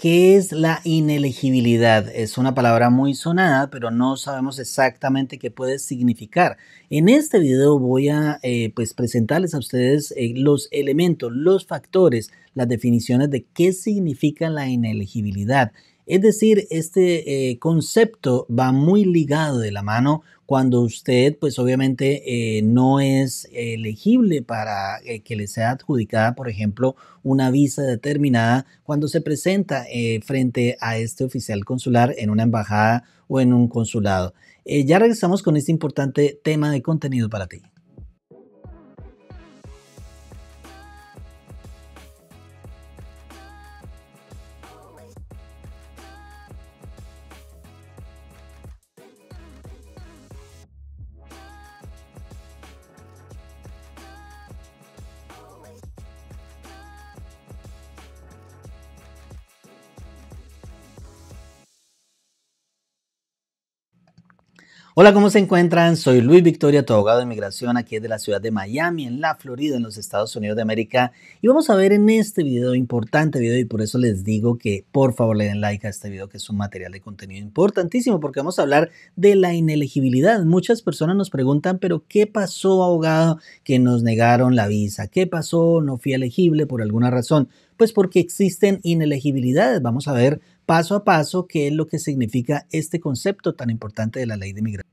¿Qué es la inelegibilidad? Es una palabra muy sonada, pero no sabemos exactamente qué puede significar. En este video voy a eh, pues presentarles a ustedes eh, los elementos, los factores, las definiciones de qué significa la inelegibilidad es decir, este eh, concepto va muy ligado de la mano cuando usted, pues obviamente, eh, no es elegible para eh, que le sea adjudicada, por ejemplo, una visa determinada, cuando se presenta frente a este oficial consular en una embajada o en un consulado. ya regresamos con este importante tema de contenido para ti. Hola, ¿cómo se encuentran? Soy Luis Victoria, tu abogado de inmigración aquí de la ciudad de Miami, en la Florida, en los Estados Unidos de América. Y vamos a ver en este video, importante video, y por eso les digo que por favor le den like a este video, que es un material de contenido importantísimo, porque vamos a hablar de la inelegibilidad. Muchas personas nos preguntan, pero ¿qué pasó, abogado, que nos negaron la visa? ¿Qué pasó? No fui elegible por alguna razón. Pues porque existen inelegibilidades. Vamos a ver paso a paso qué es lo que significa este concepto tan importante de la ley de inmigración.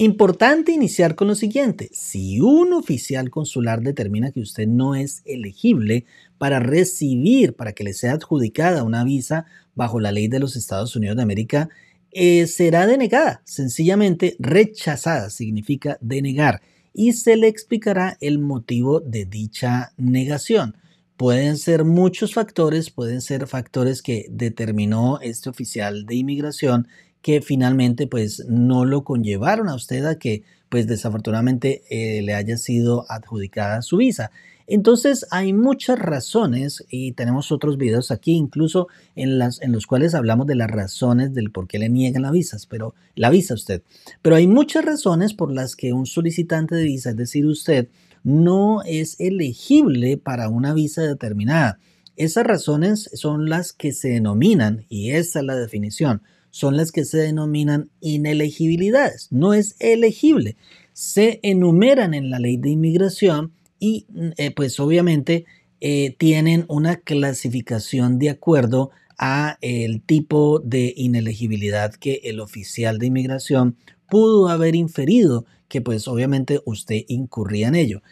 Importante iniciar con lo siguiente. Si un oficial consular determina que usted no es elegible para recibir, para que le sea adjudicada una visa bajo la ley de los Estados Unidos de América, eh, será denegada. Sencillamente rechazada significa denegar y se le explicará el motivo de dicha negación. Pueden ser muchos factores, pueden ser factores que determinó este oficial de inmigración que finalmente pues no lo conllevaron a usted a que pues desafortunadamente eh, le haya sido adjudicada su visa. Entonces hay muchas razones y tenemos otros videos aquí incluso en, las, en los cuales hablamos de las razones del por qué le niegan la visa, pero la visa usted. Pero hay muchas razones por las que un solicitante de visa, es decir, usted, no es elegible para una visa determinada. Esas razones son las que se denominan, y esa es la definición, son las que se denominan inelegibilidades. No es elegible. Se enumeran en la ley de inmigración y eh, pues obviamente eh, tienen una clasificación de acuerdo a el tipo de inelegibilidad que el oficial de inmigración pudo haber inferido que pues obviamente usted incurría en ello.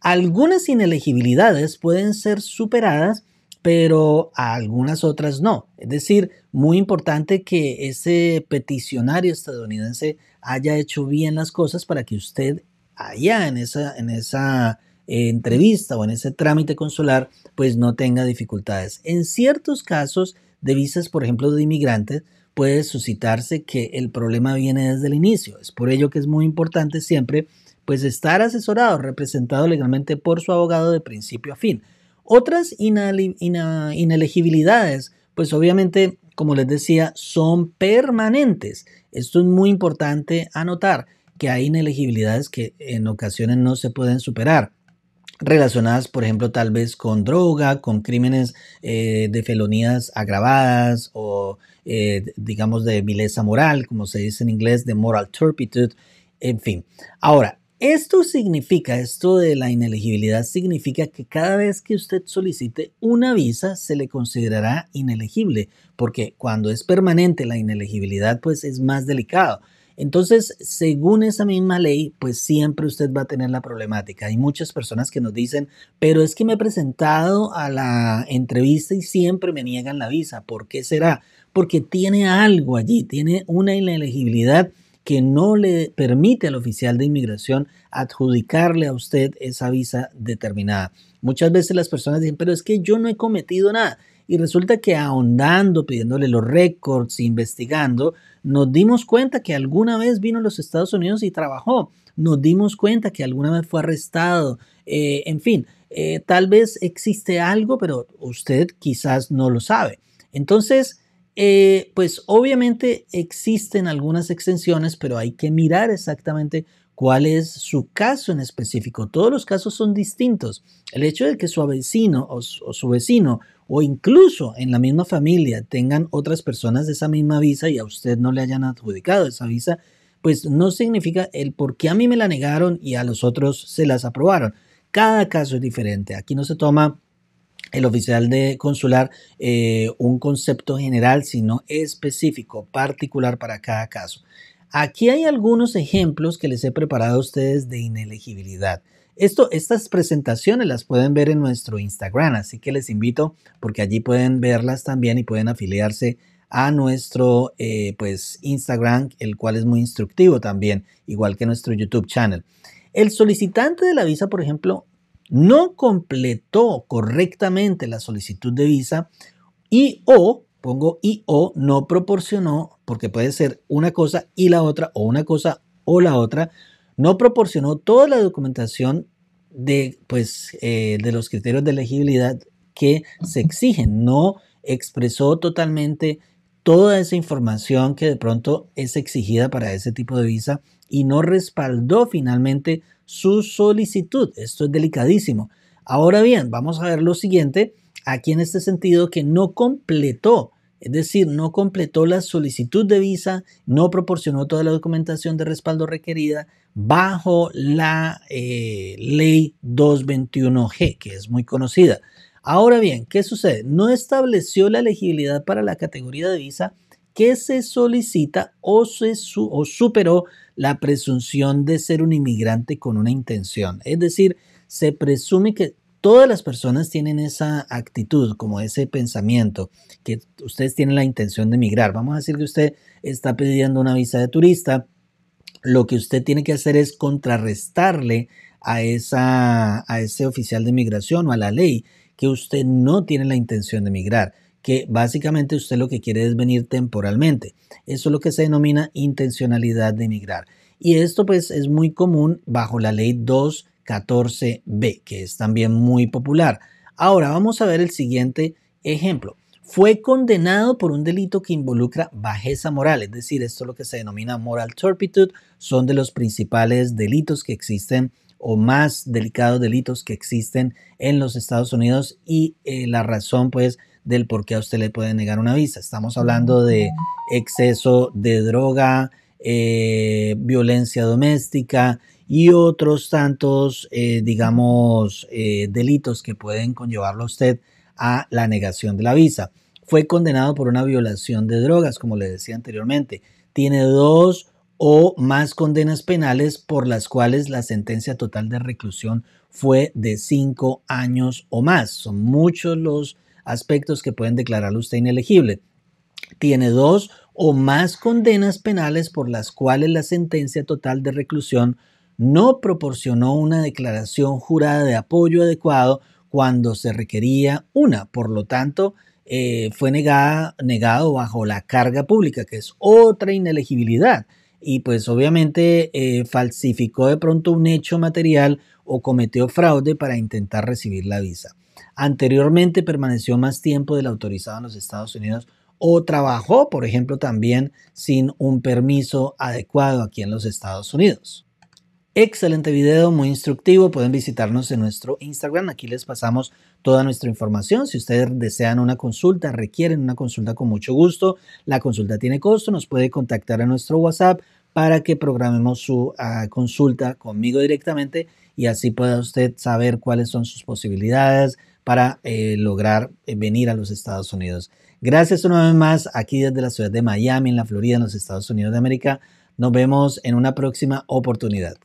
Algunas inelegibilidades pueden ser superadas pero a algunas otras no. Es decir, muy importante que ese peticionario estadounidense haya hecho bien las cosas para que usted allá en esa, eh, entrevista o en ese trámite consular, pues no tenga dificultades. En ciertos casos de visas, por ejemplo, de inmigrantes, puede suscitarse que el problema viene desde el inicio. Es por ello que es muy importante siempre pues estar asesorado, representado legalmente por su abogado de principio a fin. Otras inelegibilidades, pues obviamente, como les decía, son permanentes. Esto es muy importante anotar, que hay inelegibilidades que en ocasiones no se pueden superar relacionadas, por ejemplo, tal vez con droga, con crímenes eh, de felonías agravadas o, eh, digamos, de vileza moral, como se dice en inglés, de moral turpitude, en fin. Ahora, esto significa, esto de la inelegibilidad significa que cada vez que usted solicite una visa se le considerará inelegible, porque cuando es permanente la inelegibilidad pues es más delicado. Entonces, según esa misma ley, pues siempre usted va a tener la problemática. Hay muchas personas que nos dicen, pero es que me he presentado a la entrevista y siempre me niegan la visa. ¿Por qué será? Porque tiene algo allí, tiene una inelegibilidad que no le permite al oficial de inmigración adjudicarle a usted esa visa determinada. Muchas veces las personas dicen, pero es que yo no he cometido nada. Y resulta que ahondando, pidiéndole los récords, investigando, nos dimos cuenta que alguna vez vino a los Estados Unidos y trabajó. Nos dimos cuenta que alguna vez fue arrestado. Eh, en fin, eh, tal vez existe algo, pero usted quizás no lo sabe. Entonces, eh, pues obviamente existen algunas extensiones, pero hay que mirar exactamente cuál es su caso en específico. Todos los casos son distintos. El hecho de que su vecino o, o su vecino o incluso en la misma familia tengan otras personas de esa misma visa y a usted no le hayan adjudicado esa visa, pues no significa el por qué a mí me la negaron y a los otros se las aprobaron. Cada caso es diferente. Aquí no se toma el oficial de consular eh, un concepto general, sino específico, particular para cada caso. Aquí hay algunos ejemplos que les he preparado a ustedes de inelegibilidad. Esto, estas presentaciones las pueden ver en nuestro Instagram, así que les invito porque allí pueden verlas también y pueden afiliarse a nuestro eh, pues Instagram, el cual es muy instructivo también, igual que nuestro YouTube channel. El solicitante de la visa, por ejemplo, no completó correctamente la solicitud de visa y o, pongo y o, no proporcionó, porque puede ser una cosa y la otra, o una cosa o la otra, no proporcionó toda la documentación de, pues, eh, de los criterios de elegibilidad que se exigen, no expresó totalmente toda esa información que de pronto es exigida para ese tipo de visa y no respaldó finalmente su solicitud. Esto es delicadísimo. Ahora bien, vamos a ver lo siguiente, aquí en este sentido, que no completó, es decir, no completó la solicitud de visa, no proporcionó toda la documentación de respaldo requerida bajo la eh, ley 221G, que es muy conocida. Ahora bien, ¿qué sucede? No estableció la elegibilidad para la categoría de visa que se solicita o, se superó la presunción de ser un inmigrante con una intención. Es decir, se presume que todas las personas tienen esa actitud, como ese pensamiento, que ustedes tienen la intención de emigrar. Vamos a decir que usted está pidiendo una visa de turista. Lo que usted tiene que hacer es contrarrestarle a, esa, a ese oficial de migración o a la ley que usted no tiene la intención de emigrar que básicamente usted lo que quiere es venir temporalmente. Eso es lo que se denomina intencionalidad de emigrar. Y esto pues es muy común bajo la ley 214b, que es también muy popular. Ahora vamos a ver el siguiente ejemplo. Fue condenado por un delito que involucra bajeza moral, es decir, esto es lo que se denomina moral turpitude, son de los principales delitos que existen o más delicados delitos que existen en los Estados Unidos y eh, la razón pues del por qué a usted le puede negar una visa. Estamos hablando de exceso de droga, eh, violencia doméstica y otros tantos, eh, digamos, eh, delitos que pueden conllevarlo a usted a la negación de la visa. Fue condenado por una violación de drogas, como le decía anteriormente. Tiene dos o más condenas penales por las cuales la sentencia total de reclusión fue de cinco años o más. Son muchos los aspectos que pueden declarar usted inelegible. Tiene dos o más condenas penales por las cuales la sentencia total de reclusión no proporcionó una declaración jurada de apoyo adecuado cuando se requería una. Por lo tanto, eh, fue negada, negado bajo la carga pública, que es otra inelegibilidad. Y pues obviamente eh, falsificó de pronto un hecho material o cometió fraude para intentar recibir la visa. Anteriormente permaneció más tiempo del autorizado en los Estados Unidos o trabajó, por ejemplo, también sin un permiso adecuado aquí en los Estados Unidos. Excelente video, muy instructivo. Pueden visitarnos en nuestro Instagram. Aquí les pasamos toda nuestra información. Si ustedes desean una consulta, requieren una consulta con mucho gusto. La consulta tiene costo. Nos puede contactar a nuestro WhatsApp para que programemos su ah, consulta conmigo directamente y así pueda usted saber cuáles son sus posibilidades para eh, lograr eh, venir a los Estados Unidos. Gracias una vez más aquí desde la ciudad de Miami, en la Florida, en los Estados Unidos de América. Nos vemos en una próxima oportunidad.